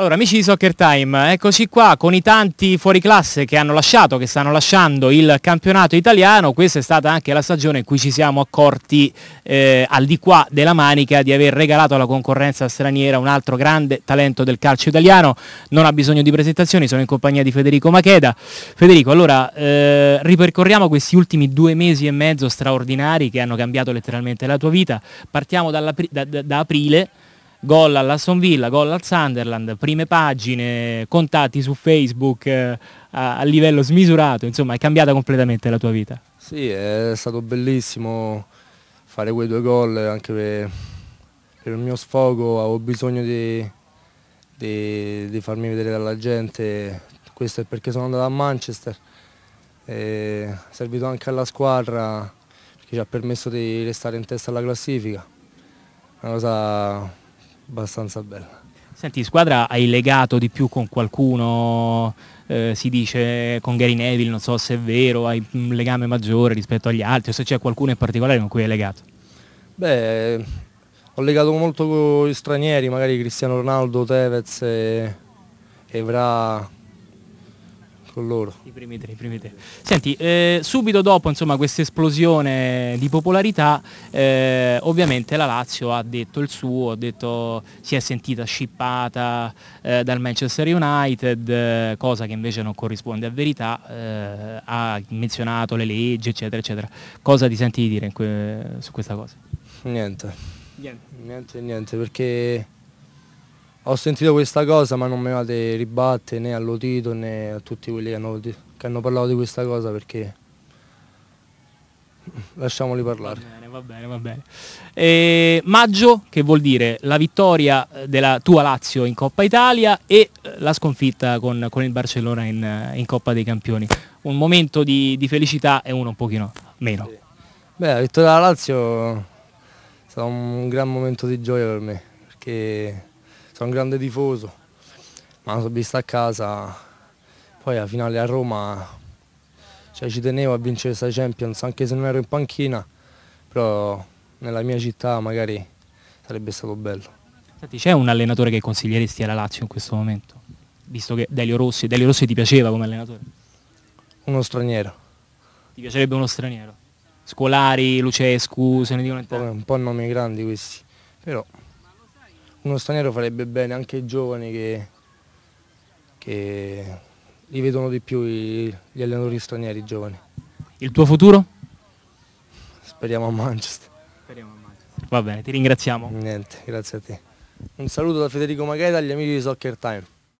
Allora, amici di Soccer Time, eccoci qua con i tanti fuoriclasse che hanno lasciato, che stanno lasciando il campionato italiano. Questa è stata anche la stagione in cui ci siamo accorti eh, al di qua della manica di aver regalato alla concorrenza straniera un altro grande talento del calcio italiano. Non ha bisogno di presentazioni, sono in compagnia di Federico Macheda. Federico, allora eh, ripercorriamo questi ultimi due mesi e mezzo straordinari che hanno cambiato letteralmente la tua vita. Partiamo da, da, da aprile gol all'Aston Villa, gol al Sunderland, prime pagine, contatti su Facebook eh, a, a, livello smisurato, insomma è cambiata completamente la tua vita. Sì, è stato bellissimo fare quei due gol anche per, per il mio sfogo, avevo bisogno di, di, di, farmi vedere dalla gente, questo è perché sono andato a Manchester, è servito anche alla squadra che ci ha permesso di restare in testa alla classifica, una cosa abbastanza bella. Senti, squadra hai legato di più con qualcuno, eh, si dice con Gary Neville, non so se è vero, hai un legame maggiore rispetto agli altri o se c'è qualcuno in particolare con cui hai legato? Beh, ho legato molto con gli stranieri, magari Cristiano Ronaldo, Tevez e, e Evra, con loro. I primi tre, i primi tre. Senti, eh, subito dopo insomma, questa esplosione di popolarità, eh, ovviamente la Lazio ha detto il suo, ha detto, si è sentita scippata eh, dal Manchester United, cosa che invece non corrisponde a verità, eh, ha menzionato le leggi, eccetera, eccetera. Cosa ti senti di dire que su questa cosa? Niente. Niente, niente, niente perché ho sentito questa cosa ma non mi vate ribatte né all'Otito né a tutti quelli che hanno, che hanno, parlato di questa cosa perché lasciamoli parlare. Va bene, va bene, va bene. Eh, maggio che vuol dire la vittoria eh, della tua Lazio in Coppa Italia e eh, la sconfitta con, con il Barcellona in, eh, in, Coppa dei Campioni. Un momento di, di felicità e uno un pochino meno. Beh, la vittoria della Lazio è stato un gran momento di gioia per me perché sono un grande tifoso, ma la sono vista a casa, poi a finale a Roma cioè, ci tenevo a vincere questa Champions, anche se non ero in panchina, però nella mia città magari sarebbe stato bello. c'è un allenatore che consiglieresti alla Lazio in questo momento? Visto che Delio Rossi, Delio Rossi ti piaceva come allenatore? Uno straniero. Ti piacerebbe uno straniero? Scolari, Lucescu, se ne dicono un po', un po' nomi grandi questi, però uno straniero farebbe bene anche i giovani che, che li vedono di più gli allenatori stranieri, i giovani. Il tuo futuro? Speriamo a Manchester. Speriamo a Manchester. Va bene, ti ringraziamo. Niente, grazie a te. Un saluto da Federico Magheda agli amici di Soccer Time.